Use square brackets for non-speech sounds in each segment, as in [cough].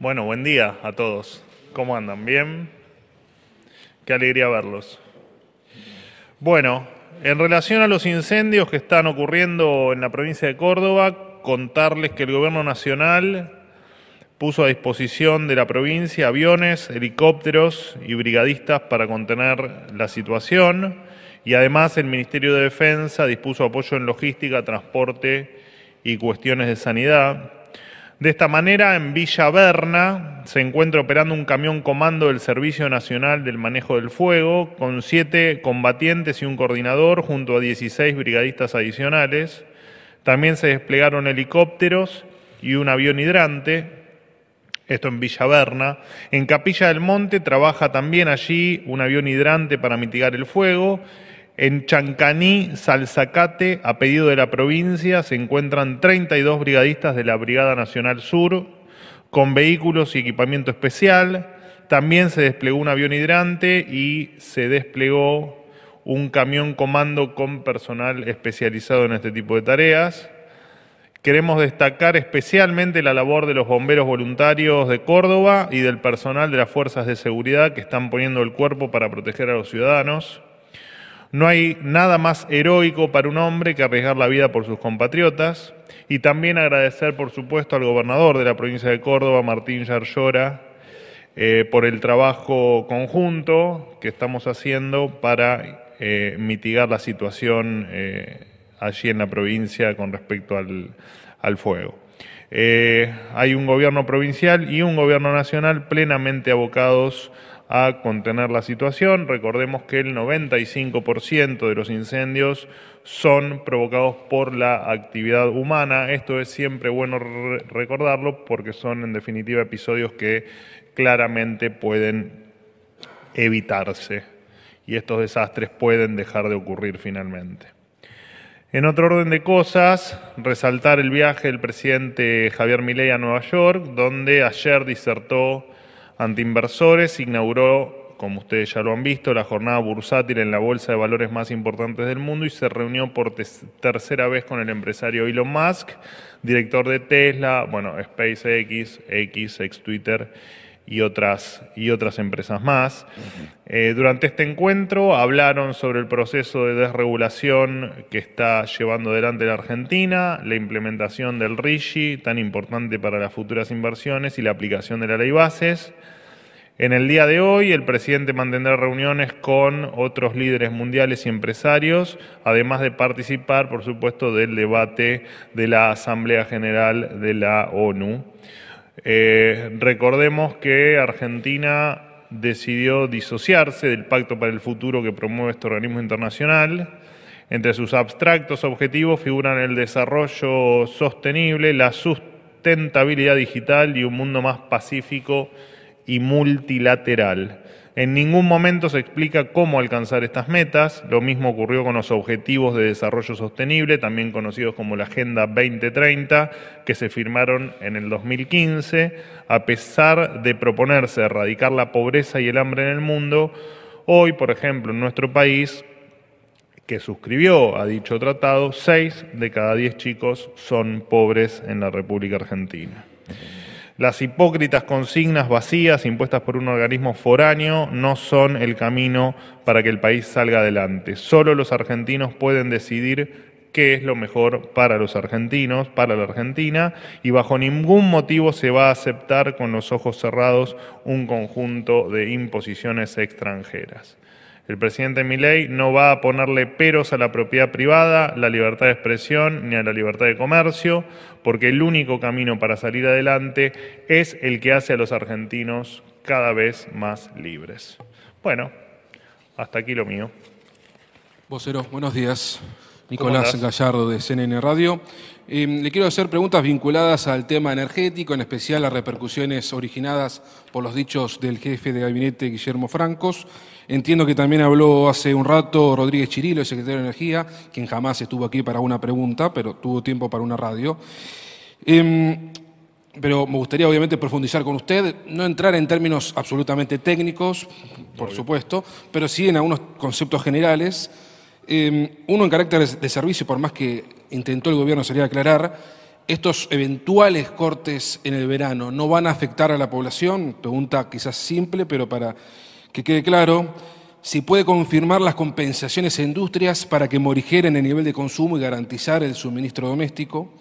Bueno, buen día a todos. ¿Cómo andan? ¿Bien? Qué alegría verlos. Bueno, en relación a los incendios que están ocurriendo en la provincia de Córdoba, contarles que el Gobierno Nacional puso a disposición de la provincia aviones, helicópteros y brigadistas para contener la situación y además el Ministerio de Defensa dispuso apoyo en logística, transporte y cuestiones de sanidad. De esta manera, en Villa Berna se encuentra operando un camión comando del Servicio Nacional del Manejo del Fuego, con siete combatientes y un coordinador, junto a 16 brigadistas adicionales. También se desplegaron helicópteros y un avión hidrante, esto en Villaverna. En Capilla del Monte trabaja también allí un avión hidrante para mitigar el fuego en Chancaní, Salzacate, a pedido de la provincia, se encuentran 32 brigadistas de la Brigada Nacional Sur con vehículos y equipamiento especial. También se desplegó un avión hidrante y se desplegó un camión comando con personal especializado en este tipo de tareas. Queremos destacar especialmente la labor de los bomberos voluntarios de Córdoba y del personal de las fuerzas de seguridad que están poniendo el cuerpo para proteger a los ciudadanos. No hay nada más heroico para un hombre que arriesgar la vida por sus compatriotas y también agradecer, por supuesto, al gobernador de la provincia de Córdoba, Martín Yarlora, eh, por el trabajo conjunto que estamos haciendo para eh, mitigar la situación eh, allí en la provincia con respecto al fuego. hay un gobierno provincial y un gobierno nacional plenamente abocados a contener la situación. Recordemos que el 95% de los incendios son provocados por la actividad humana. Esto es siempre bueno recordarlo porque son en definitiva episodios que claramente pueden evitarse y estos desastres pueden dejar de ocurrir finalmente. En otro orden de cosas, resaltar el viaje del presidente Javier Milei a Nueva York, donde ayer disertó ante inversores inauguró, como ustedes ya lo han visto, la jornada bursátil en la bolsa de valores más importantes del mundo y se reunió por tercera vez con el empresario Elon Musk, director de Tesla, bueno, SpaceX, X, ex Twitter y otras, y otras empresas más. Eh, durante este encuentro hablaron sobre el proceso de desregulación que está llevando adelante la Argentina, la implementación del RIGI, tan importante para las futuras inversiones, y la aplicación de la ley bases. En el día de hoy, el presidente mantendrá reuniones con otros líderes mundiales y empresarios, además de participar, por supuesto, del debate de la Asamblea General de la ONU. Eh, recordemos que Argentina decidió disociarse del Pacto para el Futuro que promueve este organismo internacional. Entre sus abstractos objetivos figuran el desarrollo sostenible, la sustentabilidad digital y un mundo más pacífico y multilateral. En ningún momento se explica cómo alcanzar estas metas. Lo mismo ocurrió con los Objetivos de Desarrollo Sostenible, también conocidos como la Agenda 2030, que se firmaron en el 2015. A pesar de proponerse erradicar la pobreza y el hambre en el mundo, hoy, por ejemplo, en nuestro país, que suscribió a dicho tratado, seis de cada diez chicos son pobres en la República Argentina. Las hipócritas consignas vacías impuestas por un organismo foráneo no son el camino para que el país salga adelante. Solo los argentinos pueden decidir qué es lo mejor para los argentinos, para la Argentina, y bajo ningún motivo se va a aceptar con los ojos cerrados un conjunto de imposiciones extranjeras. El presidente Milei no va a ponerle peros a la propiedad privada, la libertad de expresión ni a la libertad de comercio, porque el único camino para salir adelante es el que hace a los argentinos cada vez más libres. Bueno, hasta aquí lo mío. Vocero, buenos días. Nicolás Gallardo de CNN Radio. Eh, le quiero hacer preguntas vinculadas al tema energético, en especial a repercusiones originadas por los dichos del jefe de gabinete Guillermo Francos. Entiendo que también habló hace un rato Rodríguez Chirilo, el secretario de Energía, quien jamás estuvo aquí para una pregunta, pero tuvo tiempo para una radio. Em, pero me gustaría obviamente profundizar con usted, no entrar en términos absolutamente técnicos, por supuesto, pero sí en algunos conceptos generales. Em, uno en carácter de servicio, por más que intentó el gobierno salir a aclarar, estos eventuales cortes en el verano no van a afectar a la población, pregunta quizás simple, pero para que quede claro, si puede confirmar las compensaciones a industrias para que morigeren el nivel de consumo y garantizar el suministro doméstico,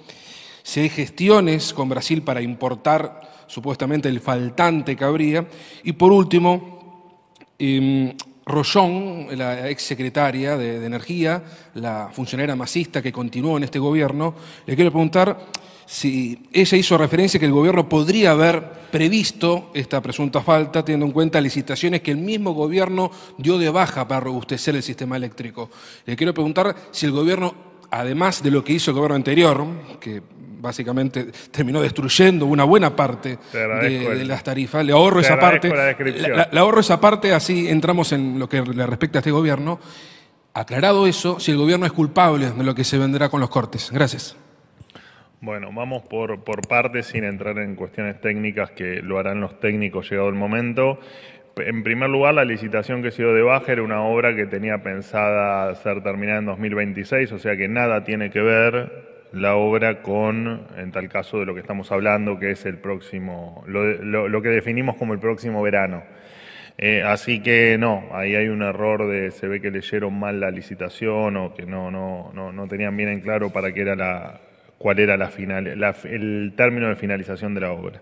si hay gestiones con Brasil para importar supuestamente el faltante que habría, y por último, em, Rollón, la exsecretaria de, de Energía, la funcionaria masista que continuó en este gobierno, le quiero preguntar si ella hizo referencia que el gobierno podría haber previsto esta presunta falta teniendo en cuenta licitaciones que el mismo gobierno dio de baja para robustecer el sistema eléctrico. Le quiero preguntar si el gobierno, además de lo que hizo el gobierno anterior, que básicamente terminó destruyendo una buena parte de, las tarifas. Le ahorro esa parte. ahorro esa parte, así entramos en lo que le respecta a este gobierno. Aclarado eso, si el gobierno es culpable de lo que se vendrá con los cortes. Gracias. Bueno, vamos por, por partes sin entrar en cuestiones técnicas que lo harán los técnicos llegado el momento. En primer lugar, la licitación que se dio de baja era una obra que tenía pensada ser terminada en 2026, o sea que nada tiene que ver la obra con, en tal caso, de lo que estamos hablando, que es el próximo, lo, que definimos como el próximo verano. Eh, así que no, ahí hay un error de se ve que leyeron mal la licitación o que no, no, no, no tenían bien en claro para qué era la, cuál era la final, el término de finalización de la obra.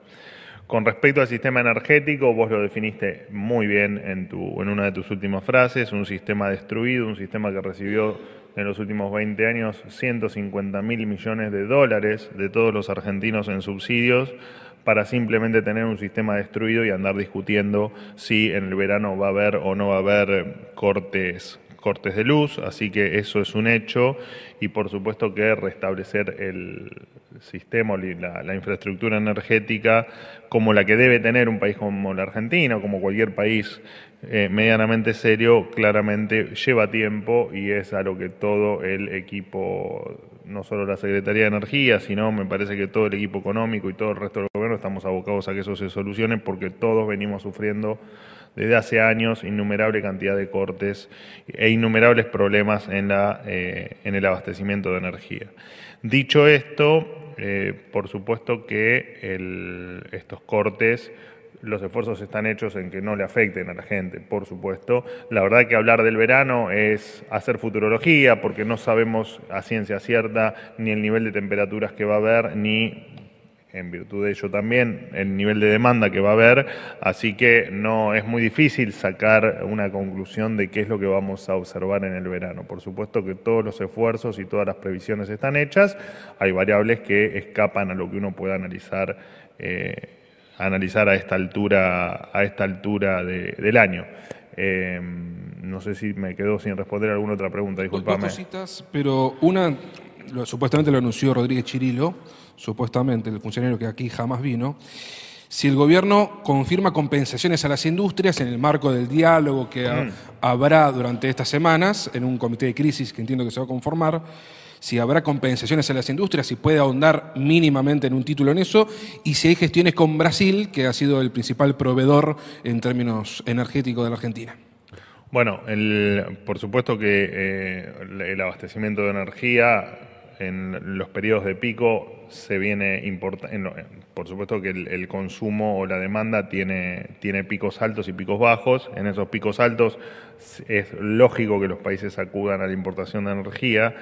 Con respecto al sistema energético, vos lo definiste muy bien en, tu, en una de tus últimas frases, un sistema destruido, un sistema que recibió en los últimos 20 años 150 mil millones de dólares de todos los argentinos en subsidios para simplemente tener un sistema destruido y andar discutiendo si en el verano va a haber o no va a haber eh, cortes cortes de luz, así que eso es un hecho y por supuesto que restablecer el sistema, la, infraestructura energética como la que debe tener un país como la Argentina o como cualquier país eh, medianamente serio, claramente lleva tiempo y es a lo que todo el equipo, no solo la Secretaría de Energía, sino me parece que todo el equipo económico y todo el resto del gobierno estamos abocados a que eso se solucione porque todos venimos sufriendo desde hace años innumerable cantidad de cortes e innumerables problemas en, la, eh, en el abastecimiento de energía. Dicho esto, eh, por supuesto que estos cortes los esfuerzos están hechos en que no le afecten a la gente, por supuesto. La verdad que hablar del verano es hacer futurología, porque no sabemos a ciencia cierta ni el nivel de temperaturas que va a haber, ni en virtud de ello también el nivel de demanda que va a haber, así que no es muy difícil sacar una conclusión de qué es lo que vamos a observar en el verano. Por supuesto que todos los esfuerzos y todas las previsiones están hechas, hay variables que escapan a lo que uno pueda analizar, eh, analizar a esta altura, a esta altura del año. Eh, no sé si me quedo sin responder alguna otra pregunta, disculpame. Dos cositas, pero una supuestamente lo anunció Rodríguez Chirilo, supuestamente el funcionario que aquí jamás vino, si el gobierno confirma compensaciones a las industrias en el marco del diálogo que mm. habrá durante estas semanas, en un comité de crisis que entiendo que se va a conformar, si habrá compensaciones a las industrias, si puede ahondar mínimamente en un título en eso, y si hay gestiones con Brasil, que ha sido el principal proveedor en términos energéticos de la Argentina. Bueno, por supuesto que eh, el abastecimiento de energía en los periodos de pico se viene importando, por supuesto que el, consumo o la demanda tiene, tiene picos altos y picos bajos. En esos picos altos es lógico que los países acudan a la importación de energía.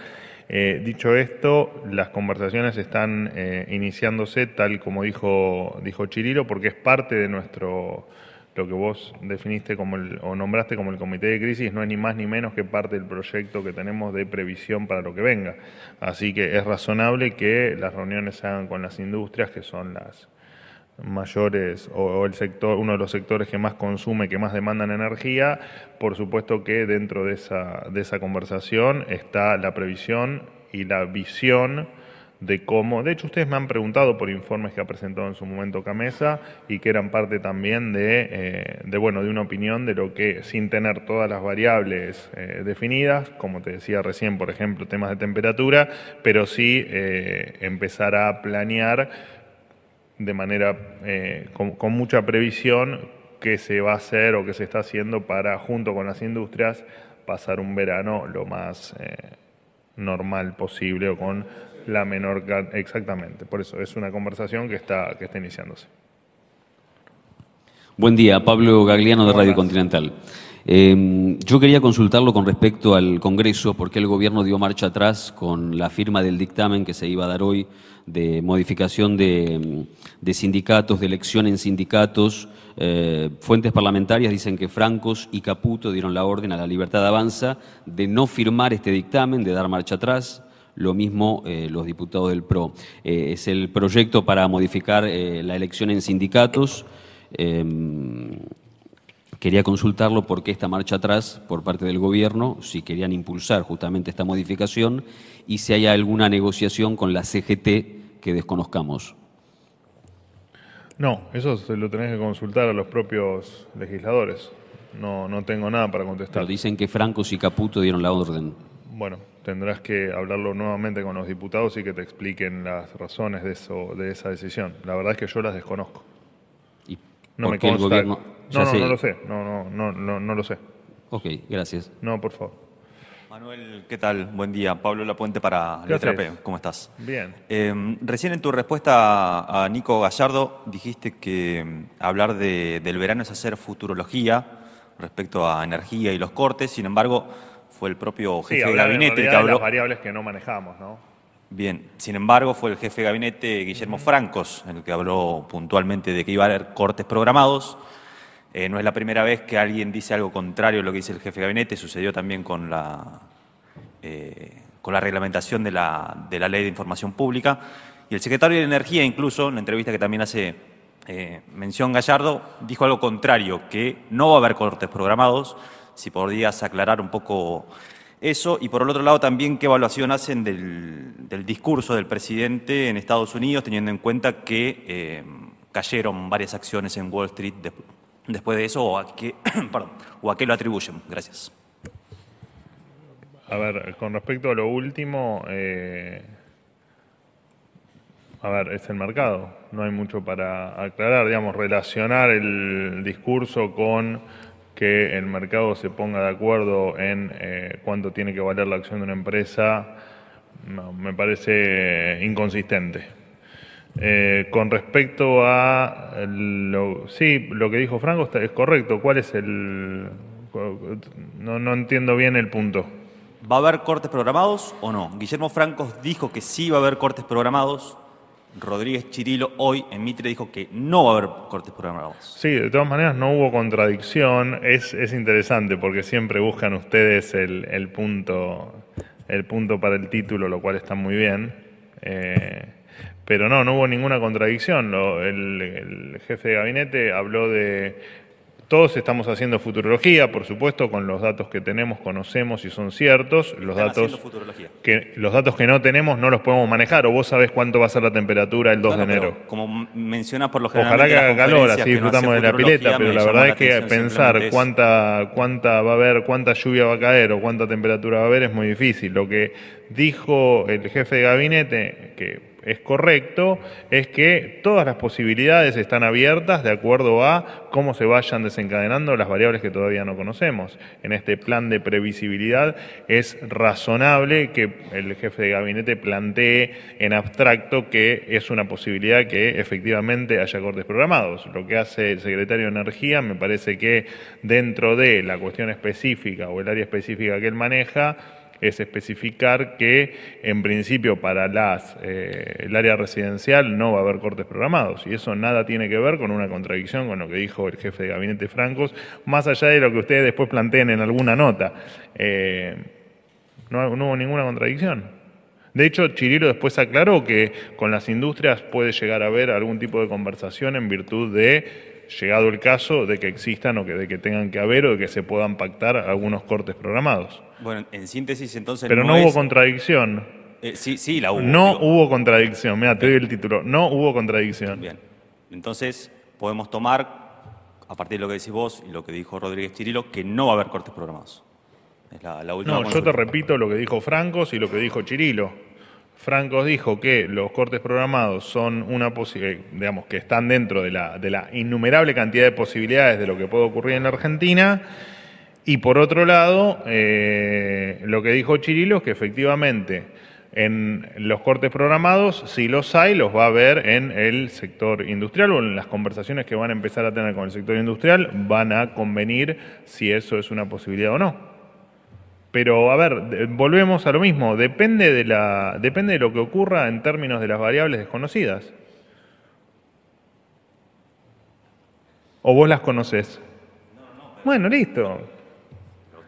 Eh, dicho esto, las conversaciones están eh, iniciándose, tal como dijo, dijo Chirilo, porque es parte de nuestro lo que vos definiste como el, o nombraste como el comité de crisis no es ni más ni menos que parte del proyecto que tenemos de previsión para lo que venga. Así que es razonable que las reuniones se hagan con las industrias, que son las mayores o, el sector, uno de los sectores que más consume, que más demandan energía, por supuesto que dentro de esa, de esa conversación está la previsión y la visión de cómo, de hecho ustedes me han preguntado por informes que ha presentado en su momento Camesa y que eran parte también de, eh, bueno, de una opinión de lo que, sin tener todas las variables eh, definidas, como te decía recién, por ejemplo, temas de temperatura, pero sí eh, empezar a planear de manera, con, mucha previsión, qué se va a hacer o qué se está haciendo para, junto con las industrias, pasar un verano lo más normal posible o con la menor exactamente. Por eso es una conversación que está, que está iniciándose. Buen día, Pablo Gagliano de Radio Continental. Em, yo quería consultarlo con respecto al Congreso, porque el Gobierno dio marcha atrás con la firma del dictamen que se iba a dar hoy de modificación de, de sindicatos, de elección en sindicatos. Eh, fuentes parlamentarias dicen que Francos y Caputo dieron la orden a la Libertad de Avanza de no firmar este dictamen, de dar marcha atrás lo mismo eh, los diputados del PRO. Eh, es el proyecto para modificar eh, la elección en sindicatos. Em, quería consultarlo porque esta marcha atrás por parte del gobierno, si querían impulsar justamente esta modificación y si hay alguna negociación con la CGT que desconozcamos. No, eso se lo tenés que consultar a los propios legisladores. No, no tengo nada para contestar. dicen que Francos y Caputo dieron la orden. Bueno, tendrás que hablarlo nuevamente con los diputados y que te expliquen las razones de, eso, de esa decisión. La verdad es que yo las desconozco. ¿Y no me gobierno... No, no, lo sé. No, no, lo sé. Ok, gracias. No, por favor. Manuel, ¿qué tal? Buen día. Pablo Lapuente para El P. ¿Cómo estás? Bien. Em, recién en tu respuesta a Nico Gallardo dijiste que em, hablar del verano es hacer futurología respecto a energía y los cortes. Sin embargo, fue el propio jefe de gabinete el que habló. variables que no manejamos, ¿no? Bien, sin embargo, fue el jefe de gabinete Guillermo Francos el que habló puntualmente de que iba a haber cortes programados. Eh, no es la primera vez que alguien dice algo contrario a lo que dice el jefe de gabinete. Sucedió también con la, eh, con la reglamentación de la, de la ley de información pública. Y el secretario de Energía, incluso, en la entrevista que también hace eh, mención Gallardo, dijo algo contrario, que no va a haber cortes programados, si podrías aclarar un poco eso. Y por el otro lado también, ¿qué evaluación hacen del, discurso del presidente en Estados Unidos, teniendo en cuenta que eh, cayeron varias acciones en Wall Street después de eso, o a, qué, [coughs] o a qué lo atribuyen? Gracias. A ver, con respecto a lo último, eh, a ver, es el mercado. No hay mucho para aclarar, digamos, relacionar el discurso con que el mercado se ponga de acuerdo en eh, cuánto tiene que valer la acción de una empresa, me parece eh, inconsistente. Eh, con respecto a lo, sí, lo que dijo Franco es correcto. ¿Cuál es el no, no entiendo bien el punto? ¿Va a haber cortes programados o no? Guillermo Franco dijo que sí va a haber cortes programados Rodríguez Chirilo hoy en Mitre dijo que no va a haber cortes programados. Sí, de todas maneras no hubo contradicción. Es, es interesante porque siempre buscan ustedes el, punto, el punto para el título, lo cual está muy bien. Eh, pero no, no hubo ninguna contradicción. el jefe de gabinete habló de todos estamos haciendo futurología, por supuesto, con los datos que tenemos, conocemos y son ciertos. Los datos, que, los datos que no tenemos no los podemos manejar. O vos sabés cuánto va a ser la temperatura el 2 de enero. Como mencionas por los general. Ojalá que haga calor, así disfrutamos de la pileta, pero la verdad es que pensar cuánta, cuánta va a haber, cuánta lluvia va a caer o cuánta temperatura va a haber es muy difícil. Lo que dijo el jefe de gabinete, que es correcto es que todas las posibilidades están abiertas de acuerdo a cómo se vayan desencadenando las variables que todavía no conocemos. En este plan de previsibilidad es razonable que el jefe de gabinete plantee en abstracto que es una posibilidad que efectivamente haya cortes programados. Lo que hace el secretario de Energía me parece que dentro de la cuestión específica o el área específica que él maneja, es especificar que en principio para las, eh, el área residencial no va a haber cortes programados y eso nada tiene que ver con una contradicción con lo que dijo el jefe de gabinete Francos, más allá de lo que ustedes después planteen en alguna nota. Eh, no, no hubo ninguna contradicción. De hecho, Chirilo después aclaró que con las industrias puede llegar a haber algún tipo de conversación en virtud de llegado el caso de que existan o de que tengan que haber o de que se puedan pactar algunos cortes programados. Bueno, en síntesis entonces... Pero no, hubo contradicción. Eh, sí, sí, la hubo. No hubo contradicción, mira, te doy el título, no hubo contradicción. Bien, entonces podemos tomar, a partir de lo que decís vos y lo que dijo Rodríguez Chirilo, que no va a haber cortes programados. Es la, última no, yo te repito lo que dijo Francos y lo que dijo Chirilo. Franco dijo que los cortes programados son una eh, digamos que están dentro de la, innumerable cantidad de posibilidades de lo que puede ocurrir en Argentina. Y por otro lado, eh, lo que dijo Chirilo es que efectivamente en los cortes programados, si los hay, los va a ver en el sector industrial o en las conversaciones que van a empezar a tener con el sector industrial, van a convenir si eso es una posibilidad o no. Pero a ver, volvemos a lo mismo, depende de, la, depende de lo que ocurra en términos de las variables desconocidas. ¿O vos las conocés? Bueno, listo.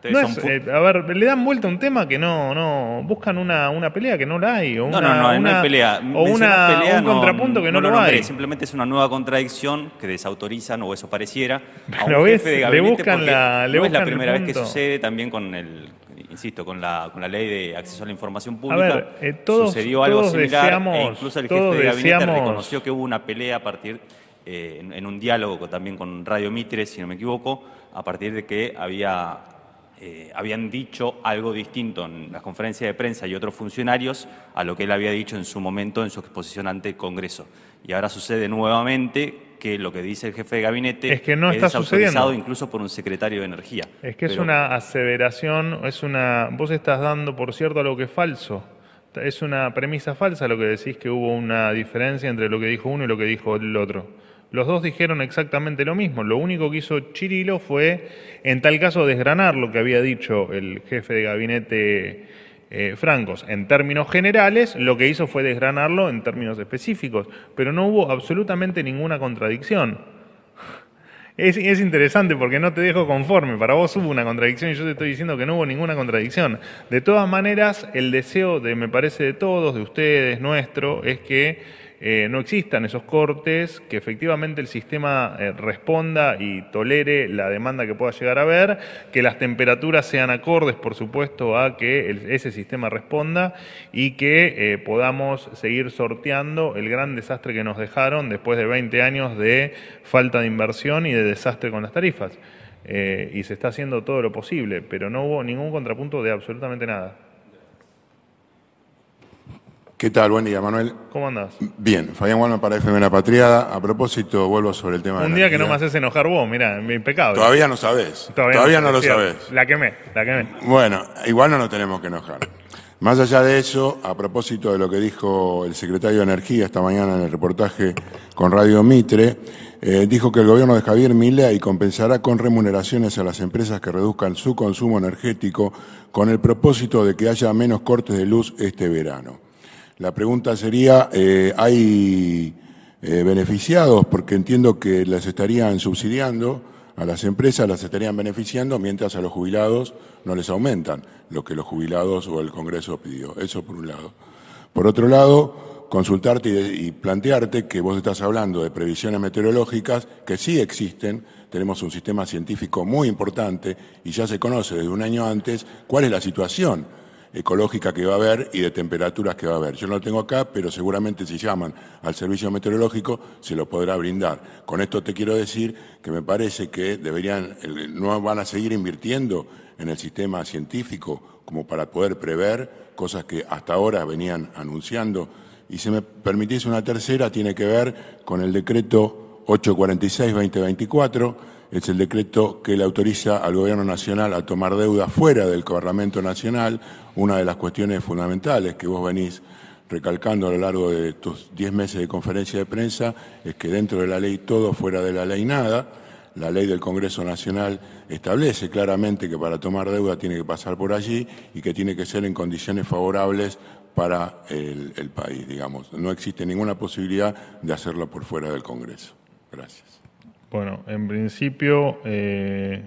Eh, a ver, le dan vuelta a un tema que no, no, buscan una, pelea que no la hay. O una, no, no, no, pelea. O una, un contrapunto que no, lo, hay. Simplemente es una nueva contradicción que desautorizan, o eso pareciera, Le buscan la, es la primera vez que sucede también con el insisto, con la, con la ley de acceso a la información pública, eh, sucedió algo similar. e incluso el jefe de gabinete reconoció que hubo una pelea a partir, eh, en, un diálogo también con Radio Mitre, si no me equivoco, a partir de que había, eh, habían dicho algo distinto en las conferencias de prensa y otros funcionarios a lo que él había dicho en su momento en su exposición ante el Congreso. Y ahora sucede nuevamente que lo que dice el jefe de gabinete es que no está sucediendo. incluso por un secretario de energía. Es que es una aseveración, es una vos estás dando por cierto algo que es falso. Es una premisa falsa lo que decís que hubo una diferencia entre lo que dijo uno y lo que dijo el otro. Los dos dijeron exactamente lo mismo. Lo único que hizo Chirilo fue, en tal caso, desgranar lo que había dicho el jefe de gabinete eh, francos. En términos generales, lo que hizo fue desgranarlo en términos específicos, pero no hubo absolutamente ninguna contradicción. Es, es, interesante porque no te dejo conforme, para vos hubo una contradicción y yo te estoy diciendo que no hubo ninguna contradicción. De todas maneras, el deseo de, me parece, de todos, de ustedes, nuestro, es que eh, no existan esos cortes, que efectivamente el sistema eh, responda y tolere la demanda que pueda llegar a haber, que las temperaturas sean acordes, por supuesto, a que ese sistema responda y que eh, podamos seguir sorteando el gran desastre que nos dejaron después de 20 años de falta de inversión y de desastre con las tarifas. y se está haciendo todo lo posible, pero no hubo ningún contrapunto de absolutamente nada. ¿Qué tal? Buen día, Manuel. ¿Cómo andás? Bien, Fabián Gualma para FM La Patriada. A propósito, vuelvo sobre el tema Un día que no me haces enojar vos, mirá, impecable. Todavía no sabés. Todavía, no, lo sabés. La quemé, la quemé. Bueno, igual no nos tenemos que enojar. Más allá de eso, a propósito de lo que dijo el secretario de Energía esta mañana en el reportaje con Radio Mitre, eh, dijo que el gobierno de Javier Milei compensará con remuneraciones a las empresas que reduzcan su consumo energético con el propósito de que haya menos cortes de luz este verano. La pregunta sería, eh, ¿hay eh, beneficiados? Porque entiendo que las estarían subsidiando a las empresas, las estarían beneficiando, mientras a los jubilados no les aumentan lo que los jubilados o el Congreso pidió. Eso por un lado. Por otro lado, consultarte y, y plantearte que vos estás hablando de previsiones meteorológicas que sí existen, tenemos un sistema científico muy importante y ya se conoce desde un año antes cuál es la situación ecológica que va a haber y de temperaturas que va a haber. Yo no lo tengo acá, pero seguramente si llaman al servicio meteorológico se lo podrá brindar. Con esto te quiero decir que me parece que deberían, no van a seguir invirtiendo en el sistema científico como para poder prever cosas que hasta ahora venían anunciando. Y si me permitís una tercera, tiene que ver con el decreto 846-2024 es el decreto que le autoriza al Gobierno Nacional a tomar deuda fuera del Parlamento Nacional, una de las cuestiones fundamentales que vos venís recalcando a lo largo de estos diez meses de conferencia de prensa, es que dentro de la ley todo, fuera de la ley nada. La ley del Congreso Nacional establece claramente que para tomar deuda tiene que pasar por allí y que tiene que ser en condiciones favorables para el, el país, digamos. No existe ninguna posibilidad de hacerlo por fuera del Congreso. Gracias. Bueno, en principio, eh,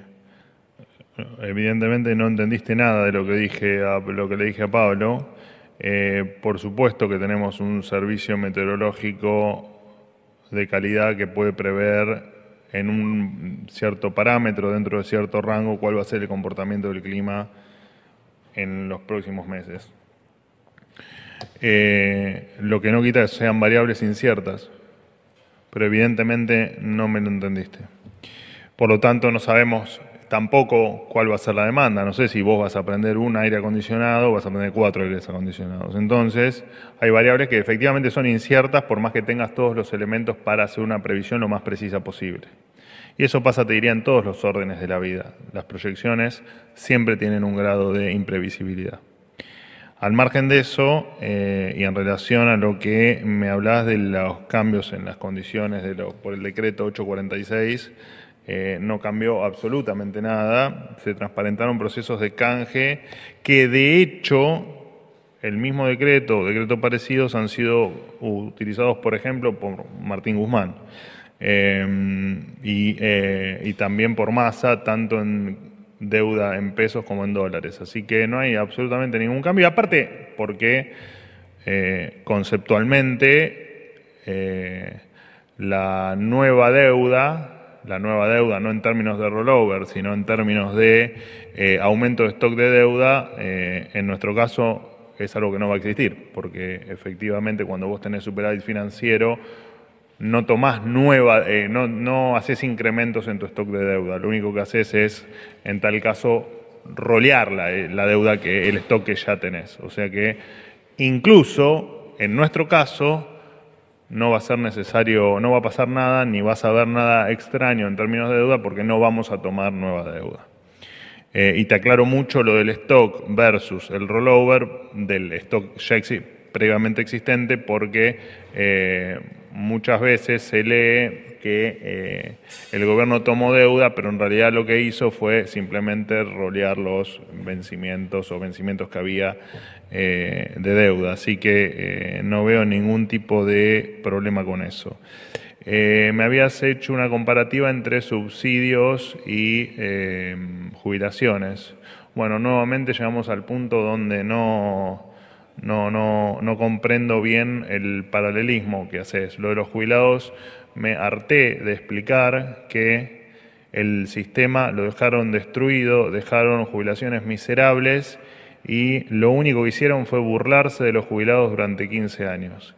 evidentemente no entendiste nada de lo que, dije lo que le dije a Pablo. Eh, por supuesto que tenemos un servicio meteorológico de calidad que puede prever en un cierto parámetro, dentro de cierto rango, cuál va a ser el comportamiento del clima en los próximos meses. Eh, lo que no quita que sean variables inciertas pero evidentemente no me lo entendiste. Por lo tanto, no sabemos tampoco cuál va a ser la demanda. No sé si vos vas a aprender un aire acondicionado o vas a aprender cuatro aires acondicionados. Entonces, hay variables que efectivamente son inciertas por más que tengas todos los elementos para hacer una previsión lo más precisa posible. Y eso pasa, te diría, en todos los órdenes de la vida. Las proyecciones siempre tienen un grado de imprevisibilidad. Al margen de eso, eh, y en relación a lo que me hablas de los cambios en las condiciones de por el decreto 846, eh, no cambió absolutamente nada. Se transparentaron procesos de canje que de hecho el mismo decreto o decretos parecidos han sido utilizados, por ejemplo, por Martín Guzmán eh, y, y también por Massa, tanto en deuda en pesos como en dólares. Así que no hay absolutamente ningún cambio. aparte, porque eh, conceptualmente eh, la nueva deuda, la nueva deuda no en términos de rollover, sino en términos de eh, aumento de stock de deuda, en nuestro caso es algo que no va a existir, porque efectivamente cuando vos tenés superávit financiero, no tomás nueva, eh, no, no haces incrementos en tu stock de deuda. Lo único que haces es, en tal caso, rolear eh, la, deuda que el stock que ya tenés. O sea que incluso en nuestro caso no va a ser necesario, no va a pasar nada, ni vas a ver nada extraño en términos de deuda porque no vamos a tomar nueva deuda. Eh, y te aclaro mucho lo del stock versus el rollover del stock ya previamente existente porque muchas veces se lee que eh, el gobierno tomó deuda, pero en realidad lo que hizo fue simplemente rolear los vencimientos o vencimientos que había eh, de deuda. Así que eh, no veo ningún tipo de problema con eso. me habías hecho una comparativa entre subsidios y jubilaciones. Bueno, nuevamente llegamos al punto donde no no, no, no comprendo bien el paralelismo que haces. Lo de los jubilados me harté de explicar que el sistema lo dejaron destruido, dejaron jubilaciones miserables y lo único que hicieron fue burlarse de los jubilados durante 15 años.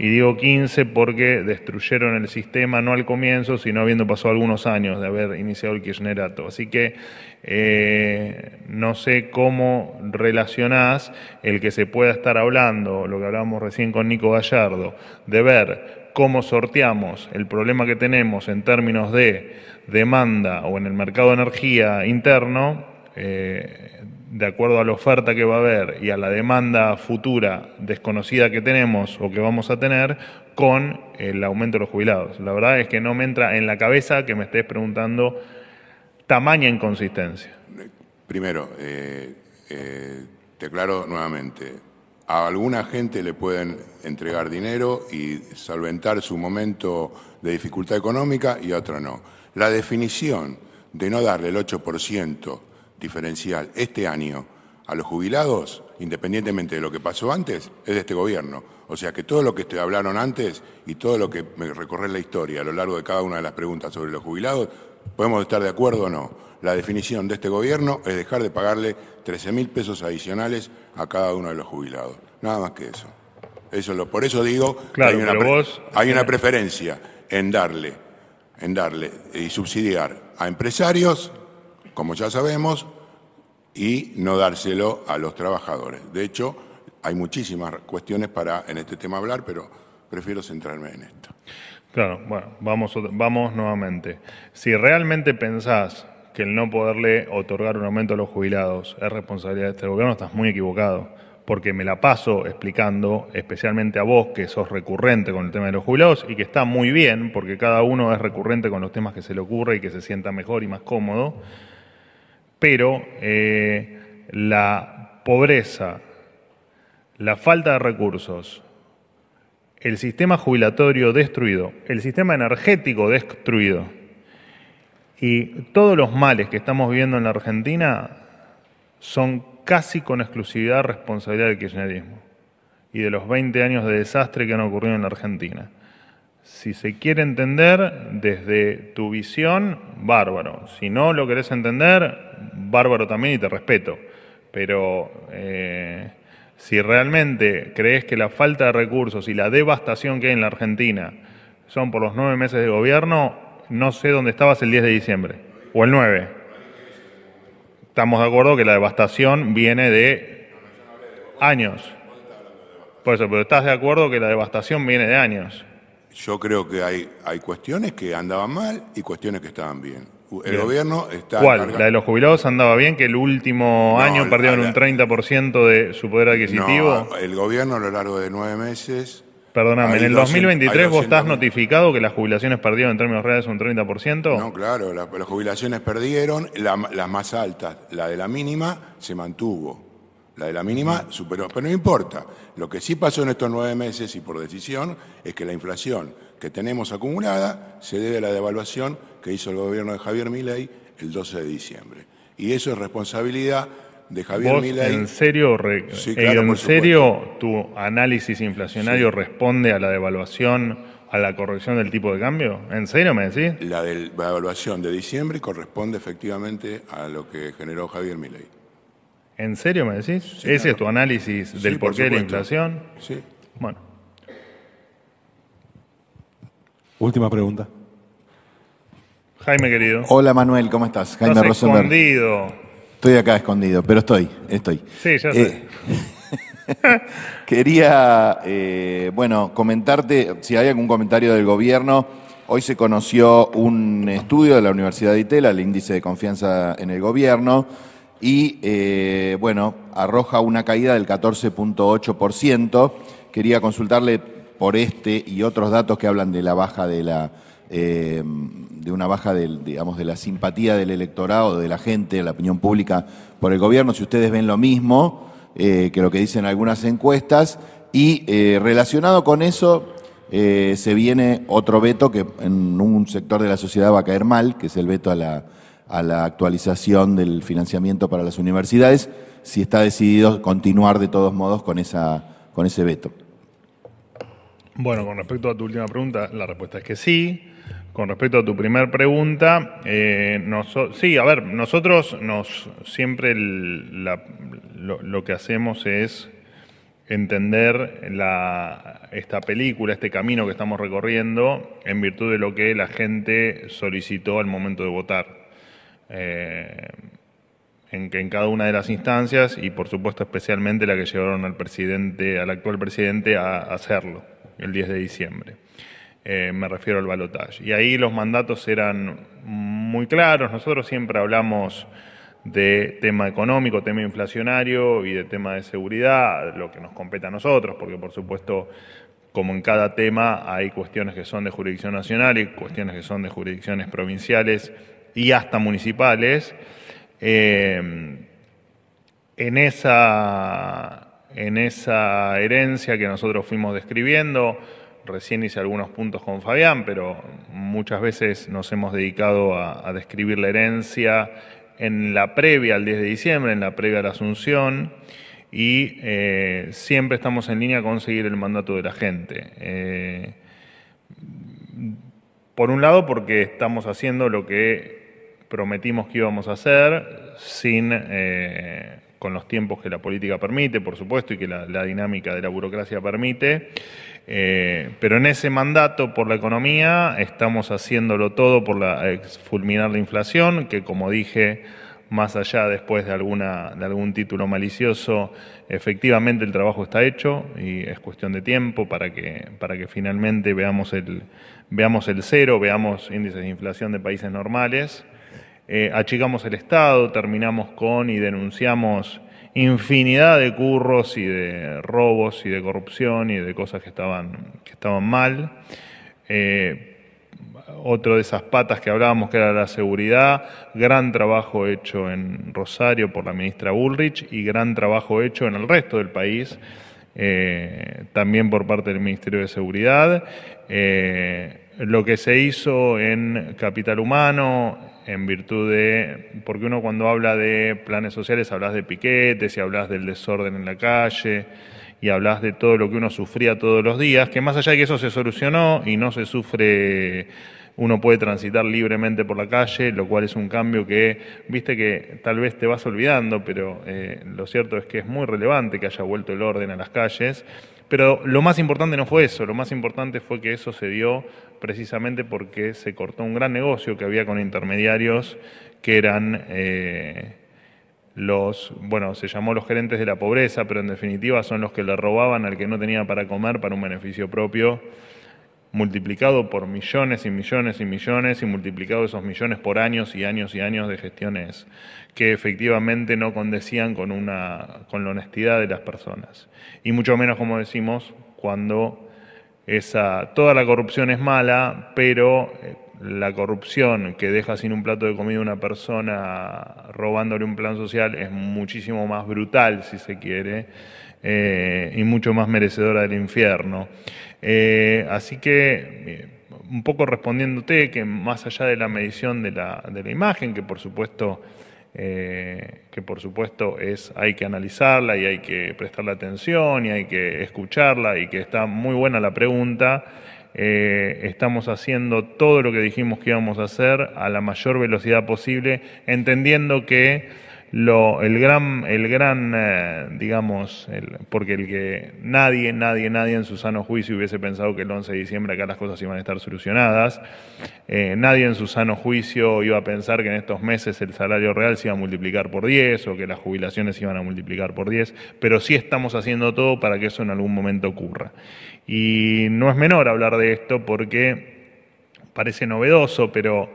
Y digo 15 porque destruyeron el sistema no al comienzo, sino habiendo pasado algunos años de haber iniciado el kirchnerato. Así que eh, no sé cómo relacionás el que se pueda estar hablando, lo que hablábamos recién con Nico Gallardo, de ver cómo sorteamos el problema que tenemos en términos de demanda o en el mercado de energía interno, eh, de acuerdo a la oferta que va a haber y a la demanda futura desconocida que tenemos o que vamos a tener con el aumento de los jubilados. La verdad es que no me entra en la cabeza que me estés preguntando tamaña e inconsistencia. Primero, eh, eh, te aclaro nuevamente, a alguna gente le pueden entregar dinero y solventar su momento de dificultad económica y a otra no. La definición de no darle el 8% diferencial este año a los jubilados, independientemente de lo que pasó antes, es de este gobierno. O sea que todo lo que ustedes hablaron antes y todo lo que me recorre la historia a lo largo de cada una de las preguntas sobre los jubilados, podemos estar de acuerdo o no. La definición de este gobierno es dejar de pagarle 13 mil pesos adicionales a cada uno de los jubilados. Nada más que eso. Eso lo, por eso digo que hay, una hay una eh, preferencia en darle, en darle y subsidiar a empresarios como ya sabemos, y no dárselo a los trabajadores. De hecho, hay muchísimas cuestiones para en este tema hablar, pero prefiero centrarme en esto. Claro, bueno, vamos, vamos nuevamente. Si realmente pensás que el no poderle otorgar un aumento a los jubilados es responsabilidad de este gobierno, estás muy equivocado, porque me la paso explicando, especialmente a vos, que sos recurrente con el tema de los jubilados y que está muy bien, porque cada uno es recurrente con los temas que se le ocurre y que se sienta mejor y más cómodo pero eh, la pobreza, la falta de recursos, el sistema jubilatorio destruido, el sistema energético destruido y todos los males que estamos viendo en la Argentina son casi con exclusividad responsabilidad del kirchnerismo y de los 20 años de desastre que han ocurrido en la Argentina. Si se quiere entender desde tu visión, bárbaro. Si no lo querés entender, bárbaro también y te respeto. Pero eh, si realmente crees que la falta de recursos y la devastación que hay en la Argentina son por los nueve meses de gobierno, no sé dónde estabas el 10 de diciembre o el 9. Estamos de acuerdo que la devastación viene de años. Por eso, pero estás de acuerdo que la devastación viene de años yo creo que hay, hay cuestiones que andaban mal y cuestiones que estaban bien. El gobierno está... ¿Cuál? La de los jubilados andaba bien, que el último año perdieron un 30% de su poder adquisitivo. No, el gobierno a lo largo de nueve meses... Perdóname, ¿en el 2023 vos estás notificado que las jubilaciones perdieron en términos reales un 30%? No, claro, las jubilaciones perdieron, la, las más altas, la de la mínima se mantuvo. La de la mínima superó, pero no importa. Lo que sí pasó en estos nueve meses y por decisión es que la inflación que tenemos acumulada se debe a la devaluación que hizo el gobierno de Javier Milei el 12 de diciembre. Y eso es responsabilidad de Javier Milei. ¿En serio, eh, ¿en serio tu análisis inflacionario responde a la devaluación, a la corrección del tipo de cambio? ¿En serio me decís? La, la devaluación de diciembre corresponde efectivamente a lo que generó Javier Milei. ¿En serio me decís? ¿Ese es tu análisis del porqué de la inflación? Sí. Bueno. Última pregunta. Jaime, querido. Hola, Manuel, ¿cómo estás? Jaime estás escondido. Estoy acá escondido, pero estoy, estoy. Sí, ya eh, sé. [laughs] quería, eh, bueno, comentarte si hay algún comentario del gobierno. Hoy se conoció un estudio de la Universidad de Itela, el índice de confianza en el gobierno y eh, bueno, arroja una caída del 14.8%. Quería consultarle por este y otros datos que hablan de la baja de la eh, de una baja digamos, de la simpatía del electorado, de la gente, de la opinión pública por el gobierno, si ustedes ven lo mismo eh, que lo que dicen algunas encuestas. Y relacionado con eso, se viene otro veto que en un sector de la sociedad va a caer mal, que es el veto a la a la actualización del financiamiento para las universidades, si está decidido continuar de todos modos con, esa, con ese veto. Bueno, con respecto a tu última pregunta, la respuesta es que sí. Con respecto a tu primera pregunta, eh, sí, a ver, nosotros nos siempre lo, que hacemos es entender esta película, este camino que estamos recorriendo, en virtud de lo que la gente solicitó al momento de votar. Eh, en, en, cada una de las instancias y por supuesto especialmente la que llevaron al presidente, al actual presidente a hacerlo el 10 de diciembre. Eh, me refiero al balotaje. Y ahí los mandatos eran muy claros. Nosotros siempre hablamos de tema económico, tema inflacionario y de tema de seguridad, lo que nos compete a nosotros, porque por supuesto, como en cada tema, hay cuestiones que son de jurisdicción nacional y cuestiones que son de jurisdicciones provinciales y hasta municipales, eh, en, esa, en esa herencia que nosotros fuimos describiendo, recién hice algunos puntos con Fabián, pero muchas veces nos hemos dedicado a, describir la herencia en la previa al 10 de diciembre, en la previa a la Asunción, y eh, siempre estamos en línea con seguir el mandato de la gente. Eh, por un lado, porque estamos haciendo lo que prometimos que íbamos a hacer, sin, eh, con los tiempos que la política permite, por supuesto, y que la, dinámica de la burocracia permite. Eh, pero en ese mandato por la economía estamos haciéndolo todo por la, eh, fulminar la inflación, que como dije, más allá después de, alguna, de algún título malicioso, efectivamente el trabajo está hecho y es cuestión de tiempo para que, para que finalmente veamos el, veamos el cero, veamos índices de inflación de países normales. Eh, achicamos el Estado, terminamos con y denunciamos infinidad de curros y de robos y de corrupción y de cosas que estaban, que estaban mal. Eh, otro de esas patas que hablábamos que era la seguridad, gran trabajo hecho en Rosario por la ministra Bullrich y gran trabajo hecho en el resto del país, eh, también por parte del Ministerio de Seguridad lo que se hizo en Capital Humano, en virtud de, porque uno cuando habla de planes sociales hablas de piquetes y hablas del desorden en la calle y hablas de todo lo que uno sufría todos los días, que más allá de que eso se solucionó y no se sufre, uno puede transitar libremente por la calle, lo cual es un cambio que, viste que tal vez te vas olvidando, pero eh, lo cierto es que es muy relevante que haya vuelto el orden a las calles. Pero lo más importante no fue eso, lo más importante fue que eso se dio precisamente porque se cortó un gran negocio que había con intermediarios que eran eh, los, bueno, se llamó los gerentes de la pobreza, pero en definitiva son los que le robaban al que no tenía para comer para un beneficio propio, multiplicado por millones y millones y millones y multiplicado esos millones por años y años y años de gestiones que efectivamente no condecían con, una, con la honestidad de las personas. Y mucho menos, como decimos, cuando esa, toda la corrupción es mala, pero eh, la corrupción que deja sin un plato de comida una persona robándole un plan social es muchísimo más brutal, si se quiere, eh, y mucho más merecedora del infierno. Eh, así que un poco respondiéndote que más allá de la medición de la, de la imagen, que por supuesto eh, que por supuesto es, hay que analizarla y hay que prestarle atención y hay que escucharla y que está muy buena la pregunta. Eh, estamos haciendo todo lo que dijimos que íbamos a hacer a la mayor velocidad posible, entendiendo que el gran, el gran eh, digamos, porque el que nadie, nadie, nadie en su sano juicio hubiese pensado que el 11 de diciembre acá las cosas iban a estar solucionadas, eh, nadie en su sano juicio iba a pensar que en estos meses el salario real se iba a multiplicar por 10 o que las jubilaciones se iban a multiplicar por 10, pero sí estamos haciendo todo para que eso en algún momento ocurra. Y no es menor hablar de esto porque parece novedoso, pero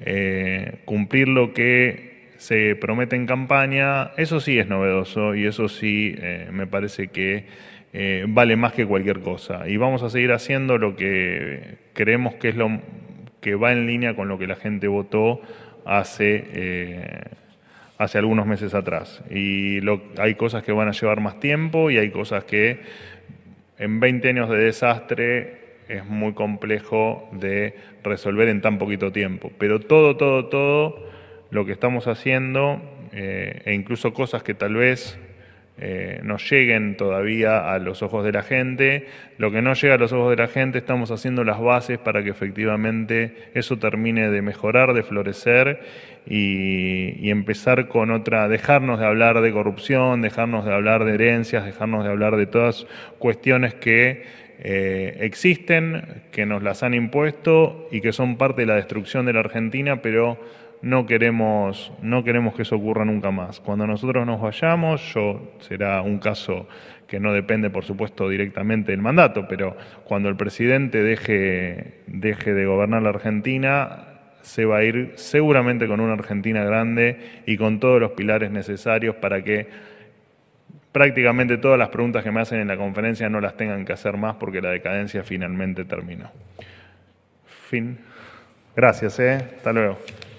eh, cumplir lo que se promete en campaña, eso sí es novedoso y eso sí eh, me parece que eh, vale más que cualquier cosa. Y vamos a seguir haciendo lo que creemos que es lo que va en línea con lo que la gente votó hace, eh, hace algunos meses atrás. Y lo, hay cosas que van a llevar más tiempo y hay cosas que en 20 años de desastre es muy complejo de resolver en tan poquito tiempo. Pero todo, todo, todo lo que estamos haciendo eh, e incluso cosas que tal vez eh, lleguen todavía a los ojos de la gente. Lo que no llega a los ojos de la gente, estamos haciendo las bases para que efectivamente eso termine de mejorar, de florecer y, empezar con otra, dejarnos de hablar de corrupción, dejarnos de hablar de herencias, dejarnos de hablar de todas cuestiones que eh, existen, que nos las han impuesto y que son parte de la destrucción de la Argentina, pero no queremos, no queremos que eso ocurra nunca más. Cuando nosotros nos vayamos, yo será un caso que no depende, por supuesto, directamente del mandato, pero cuando el presidente deje, deje de gobernar la Argentina, se va a ir seguramente con una Argentina grande y con todos los pilares necesarios para que prácticamente todas las preguntas que me hacen en la conferencia no las tengan que hacer más porque la decadencia finalmente terminó. Fin. Gracias, ¿eh? Hasta luego.